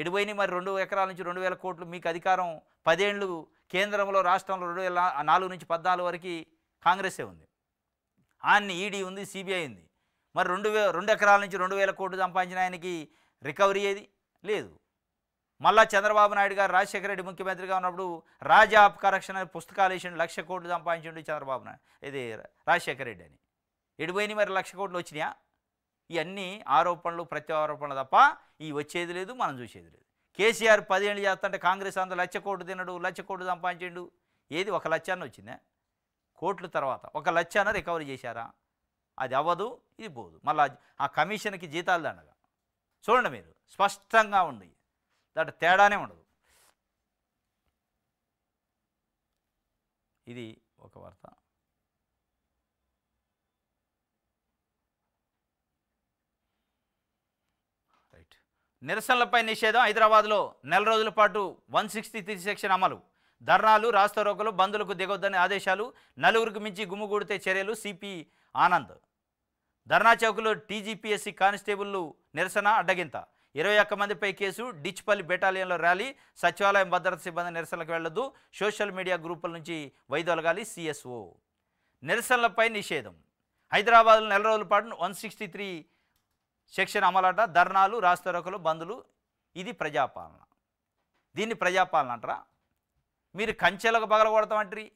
[SPEAKER 1] ఎడిపోయిన మరి రెండు ఎకరాల నుంచి రెండు వేల కోట్లు మీకు అధికారం పదేళ్ళు కేంద్రంలో రాష్ట్రంలో రెండు వేల నాలుగు నుంచి పద్నాలుగు వరకు కాంగ్రెసే ఉంది ఆయన్ని ఈడీ ఉంది సిబిఐ ఉంది మరి రెండు రెండు ఎకరాల నుంచి రెండు వేల కోట్లు సంపాదించిన ఆయనకి రికవరీ ఏది లేదు మళ్ళా చంద్రబాబు నాయుడు గారు రాజశేఖర రెడ్డి ముఖ్యమంత్రిగా ఉన్నప్పుడు రాజా అపకరక్షణ పుస్తకాలు వేసిండు లక్ష కోట్లు సంపాదించిండు చంద్రబాబు నాయుడు ఇది రాజశేఖర రెడ్డి అని ఎడిపోయిన మరి లక్ష కోట్లు వచ్చినాయా ఇవన్నీ ఆరోపణలు ప్రత్యారోపణలు తప్ప ఇవి వచ్చేది లేదు మనం చూసేది లేదు కేసీఆర్ పదిహేను చేస్తుంటే కాంగ్రెస్ అంతా లక్ష కోట్లు తినడు లక్ష కోట్లు సంపాదించండు ఏది ఒక లక్షాన్ని వచ్చిందా కోట్ల తర్వాత ఒక లక్షాన రికవరీ చేశారా అది అవ్వదు ఇది పోదు మళ్ళీ ఆ కమిషన్కి జీతాలు దండగా చూడండి మీరు స్పష్టంగా ఉంది దాటి తేడానే ఉండదు ఇది ఒక వార్త రైట్ నిరసనలపై నిషేధం హైదరాబాద్లో నెల రోజుల పాటు వన్ సిక్స్టీ త్రీ సెక్షన్ అమలు ధర్నాలు రాస్తారోకలు బంధులకు దిగొద్దని ఆదేశాలు నలుగురికి మించి గుమ్ముగూడితే చర్యలు సిపి ఆనంద్ ధర్నా చౌకులో టీజీపీఎస్సీ కానిస్టేబుల్లు నిరసన అడ్డగింత ఇరవై ఒక్క మందిపై కేసు డిచ్పల్లి బెటాలియన్లో ర్యాలీ సచివాలయం భద్రతా సిబ్బంది నిరసనలకు వెళ్లదు సోషల్ మీడియా గ్రూపుల నుంచి వైదొలగాలి సిఎస్ఓ నిరసనలపై నిషేధం హైదరాబాద్లో నెల రోజుల పాటు వన్ సిక్స్టీ త్రీ సెక్షన్ అమలాట ధర్నాలు రాస్తరకులు బంధులు ఇది ప్రజాపాలన దీన్ని ప్రజాపాలన అంటారా మీరు కంచెలకు పగలగొడతామంటారు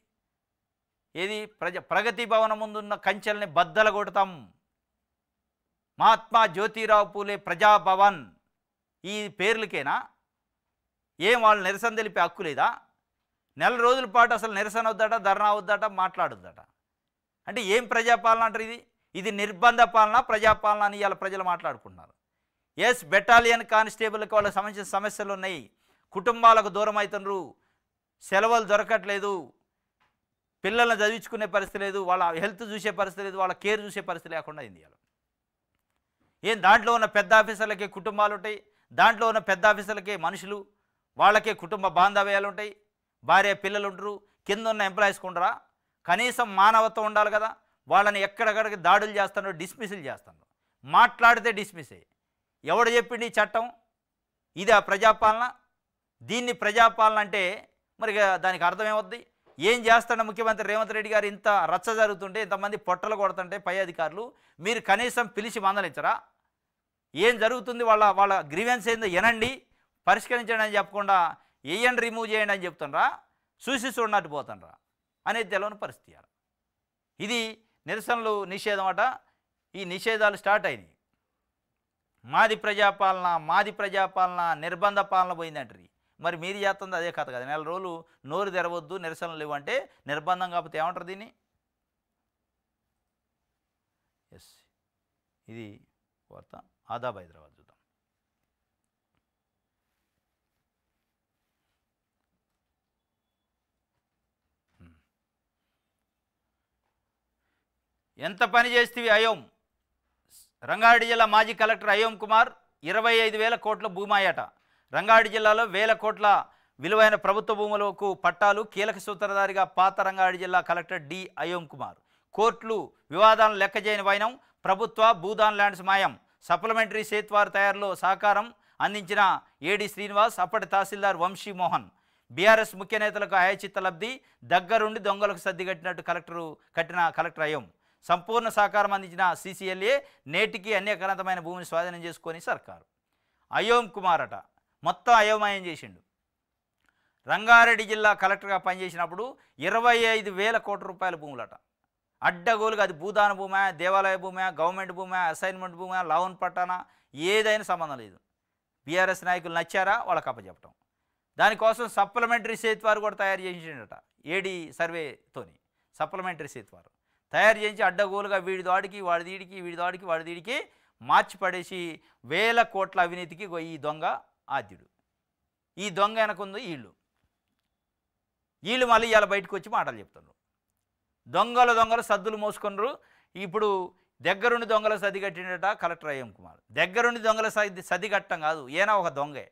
[SPEAKER 1] ఏది ప్రజ ప్రగతి భవనం ముందున్న కంచెల్ని బద్దల కొడతాం మహాత్మా జ్యోతిరావు పూలే ప్రజాభవన్ ఈ పేర్లకేనా ఏం వాళ్ళు నిరసన తెలిపే హక్కు లేదా నెల రోజుల పాటు అసలు నిరసన వద్దట ధర్నా వద్దట మాట్లాడొద్దట అంటే ఏం ప్రజాపాలన అంటారు ఇది ఇది నిర్బంధ పాలన ప్రజాపాలన అని ఇవాళ ప్రజలు మాట్లాడుకుంటున్నారు ఎస్ బెటాలియన్ కానిస్టేబుల్కి వాళ్ళకి సంబంధించిన సమస్యలు ఉన్నాయి కుటుంబాలకు దూరం అవుతున్నారు సెలవులు దొరకట్లేదు పిల్లల్ని చదివించుకునే పరిస్థితి లేదు వాళ్ళ హెల్త్ చూసే పరిస్థితి లేదు వాళ్ళ కేర్ చూసే పరిస్థితి లేకుండా ఇండియాలో ఏం దాంట్లో ఉన్న పెద్ద ఆఫీసర్లకి కుటుంబాలు ఉంటాయి దాంట్లో ఉన్న పెద్ద ఆఫీసర్లకే మనుషులు వాళ్ళకే కుటుంబ బాంధవ్యాలు ఉంటాయి భార్య పిల్లలు ఉంటారు కింద ఉన్న ఎంప్లాయీస్ ఉండరా కనీసం మానవత్వం ఉండాలి కదా వాళ్ళని ఎక్కడెక్కడికి దాడులు చేస్తాను డిస్మిస్లు చేస్తాను మాట్లాడితే డిస్మిస్ ఎవడు చెప్పింది ఈ చట్టం ఇది ఆ ప్రజాపాలన దీన్ని ప్రజాపాలన అంటే మరి దానికి అర్థమేమవుద్ది ఏం చేస్తాడు ముఖ్యమంత్రి రేవంత్ రెడ్డి గారు ఇంత రచ్చ జరుగుతుంటే ఇంతమంది పొట్టలు కొడుతుంటే పై అధికారులు మీరు కనీసం పిలిచి మందలించరా ఏం జరుగుతుంది వాళ్ళ వాళ్ళ గ్రీవెన్స్ ఏందో ఎనండి పరిష్కరించండి అని చెప్పకుండా ఏయండి రిమూవ్ చేయండి అని చెప్తుండ్రా చూసి చూడనట్టు పోతుండ్రా అనేది తెలవని పరిస్థితి ఇది నిరసనలు నిషేధం అట ఈ నిషేధాలు స్టార్ట్ అయినాయి మాది ప్రజాపాలన మాది ప్రజాపాలన నిర్బంధ పాలన పోయిందంటారు మరి మీరు చేస్తుంది అదే కథ కదా నెల రోజులు నోరు తెరవద్దు నిరసనలు ఇవ్వంటే నిర్బంధం కాకపోతే ఏమంటారు దీన్ని ఎస్ ఇది వార్త ఆదాబ్ హైదరాబాద్ చూద్దాం ఎంత పని చేస్తే అయోం రంగారెడ్డి జిల్లా మాజీ కలెక్టర్ అయోం కుమార్ ఇరవై ఐదు వేల కోట్ల భూమాయట రంగారెడ్డి జిల్లాలో వేల కోట్ల విలువైన ప్రభుత్వ భూములకు పట్టాలు కీలక సూత్రధారిగా పాత రంగారెడ్డి జిల్లా కలెక్టర్ డి అయోం కుమార్ కోర్టులు వివాదాలను లెక్క చేయని వైనం ప్రభుత్వ భూదాన్ ల్యాండ్స్ మాయం సప్లిమెంటరీ సేత్వార్ తయారులో సహకారం అందించిన ఏడి శ్రీనివాస్ అప్పటి తహసీల్దార్ వంశీ మోహన్ బీఆర్ఎస్ ముఖ్య నేతలకు అయచిత్త లబ్ధి దగ్గరుండి దొంగలకు సర్దిగట్టినట్టు కలెక్టరు కట్టిన కలెక్టర్ అయ్యం సంపూర్ణ సహకారం అందించిన సీసీఎల్ఏ నేటికి అన్యకరణతమైన భూమిని స్వాధీనం చేసుకొని సర్కారు అయోం కుమార్ అట మొత్తం అయోమయం చేసిండు రంగారెడ్డి జిల్లా కలెక్టర్గా పనిచేసినప్పుడు ఇరవై ఐదు వేల కోట్ల రూపాయల భూములట అడ్డగోలుగా అది భూదాన భూమే దేవాలయ భూమి గవర్నమెంట్ భూమి అసైన్మెంట్ భూమే లవన్ పట్టానా ఏదైనా సంబంధం లేదు బీఆర్ఎస్ నాయకులు నచ్చారా వాళ్ళకి అప్పచెప్పటం దానికోసం సప్లిమెంటరీ సేత్వారు కూడా తయారు చేసిండట ఏడీ సర్వేతోని సప్లిమెంటరీ సేత్వారు తయారు చేయించి అడ్డగోలుగా వీడి దాడికి వాడి దీడికి వీడి దాడికి వాడి దీడికి మార్చి పడేసి వేల కోట్ల అవినీతికి ఈ దొంగ ఆద్యుడు ఈ దొంగ వెనకుంది వీళ్ళు వీళ్ళు మళ్ళీ ఇలా బయటకు వచ్చి మాటలు చెప్తున్నారు దొంగలు దొంగలు సద్దులు మోసుకున్నారు ఇప్పుడు దగ్గరుండి దొంగల సది కట్టినట కలెక్టర్ అయ్యం కుమార్ దగ్గరుండి దొంగల సది సది కట్టం కాదు ఏనా ఒక దొంగే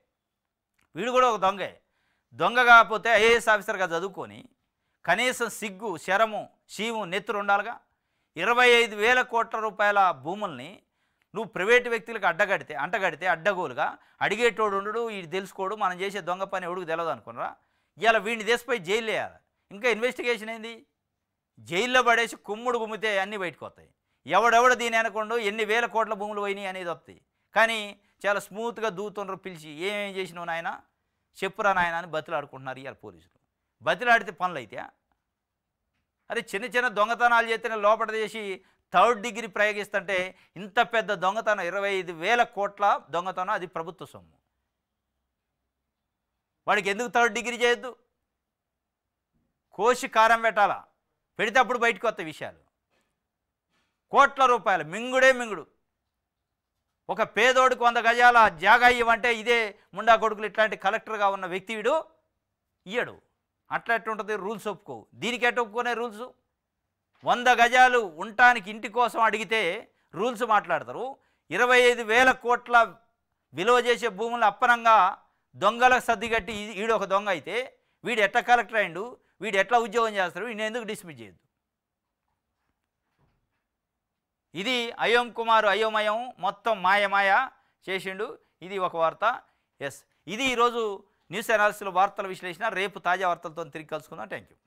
[SPEAKER 1] వీడు కూడా ఒక దొంగే దొంగ కాకపోతే ఐఏఎస్ ఆఫీసర్గా చదువుకొని కనీసం సిగ్గు శరము శీము నెత్తురు ఉండాలిగా ఇరవై ఐదు వేల కోట్ల రూపాయల భూముల్ని నువ్వు ప్రైవేటు వ్యక్తులకు అడ్డగడితే అంటగడితే అడ్డగోలుగా అడిగేటోడు ఉండడు ఇది తెలుసుకోడు మనం చేసే దొంగ పని ఎవడికి తెలియదు అనుకున్నారా ఇలా వీడిని దేశపై జైలు వేయాలి ఇంకా ఇన్వెస్టిగేషన్ ఏంది జైల్లో పడేసి కుమ్ముడు గుమ్మితే అన్నీ బయటకు వస్తాయి ఎవడెవడ దీని అనకుండా ఎన్ని వేల కోట్ల భూములు పోయినాయి అనేది వస్తాయి కానీ చాలా స్మూత్గా దూతుండ్రు పిలిచి ఏమేం చేసినావు నాయన చెప్పురా నాయన అని బతిలాడుకుంటున్నారు ఇవాళ పోలీసులు బతిలాడితే పనులు అయితే అరే చిన్న చిన్న దొంగతనాలు చేస్తేనే లోపల చేసి థర్డ్ డిగ్రీ ప్రయోగిస్తుంటే ఇంత పెద్ద దొంగతనం ఇరవై ఐదు వేల కోట్ల దొంగతనం అది ప్రభుత్వ సొమ్ము వాడికి ఎందుకు థర్డ్ డిగ్రీ చేయొద్దు కోసి కారం పెట్టాలా పెడితే అప్పుడు బయటకు వస్తాయి విషయాలు కోట్ల రూపాయలు మింగుడే మింగుడు ఒక పేదోడికి వంద గజాల జాగా ఇవ్వంటే ఇదే ముండా కొడుకులు ఇట్లాంటి కలెక్టర్గా ఉన్న వ్యక్తి వీడు ఇయ్యడు అట్లా ఉంటుంది రూల్స్ ఒప్పుకో దీనికి ఎట్ట ఒప్పుకునే రూల్స్ వంద గజాలు ఉండటానికి ఇంటి కోసం అడిగితే రూల్స్ మాట్లాడతారు ఇరవై ఐదు వేల కోట్ల విలువ చేసే భూములు అప్పనంగా దొంగలకు సర్దిగట్టి ఈడు ఒక దొంగ అయితే వీడు ఎట్ట కలెక్టర్ అయిండు వీడు ఎట్లా ఉద్యోగం చేస్తారు నేను ఎందుకు డిస్మిస్ చేయొద్దు ఇది అయోం కుమారు అయోమయం మొత్తం మాయ మాయ చేసిండు ఇది ఒక వార్త ఎస్ ఇది ఈరోజు న్యూస్ అనాలిసిస్లో వార్తల విశ్లేషణ రేపు తాజా వార్తలతో తిరిగి కలుసుకుందాం థ్యాంక్ యూ